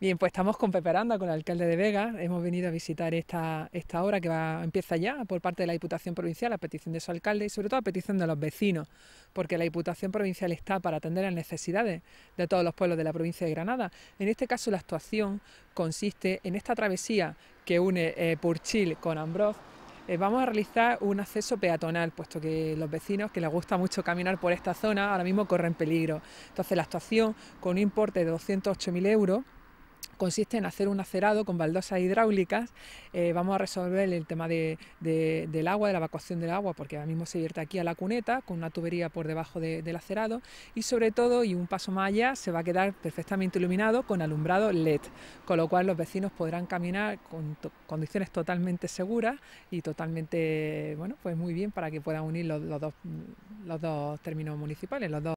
Bien, pues estamos con Peperanda, con el alcalde de Vega. Hemos venido a visitar esta, obra que empieza ya por parte de la Diputación Provincial, a petición de su alcalde y sobre todo a petición de los vecinos, porque la Diputación Provincial está para atender las necesidades de todos los pueblos de la provincia de Granada. En este caso, la actuación consiste en esta travesía que une eh, Purchil con Ambroz eh, vamos a realizar un acceso peatonal, puesto que los vecinos que les gusta mucho caminar por esta zona ahora mismo corren peligro. Entonces la actuación, con un importe de 208.000 euros, consiste en hacer un acerado con baldosas hidráulicas. Eh, vamos a resolver el tema del agua, de la evacuación del agua, porque ahora mismo se vierte aquí a la cuneta con una tubería por debajo del acerado y sobre todo, y un paso más allá, se va a quedar perfectamente iluminado con alumbrado LED, con lo cual los vecinos podrán caminar con condiciones totalmente seguras y totalmente, bueno, pues muy bien para que puedan unir los, los dos, los dos términos municipales, los dos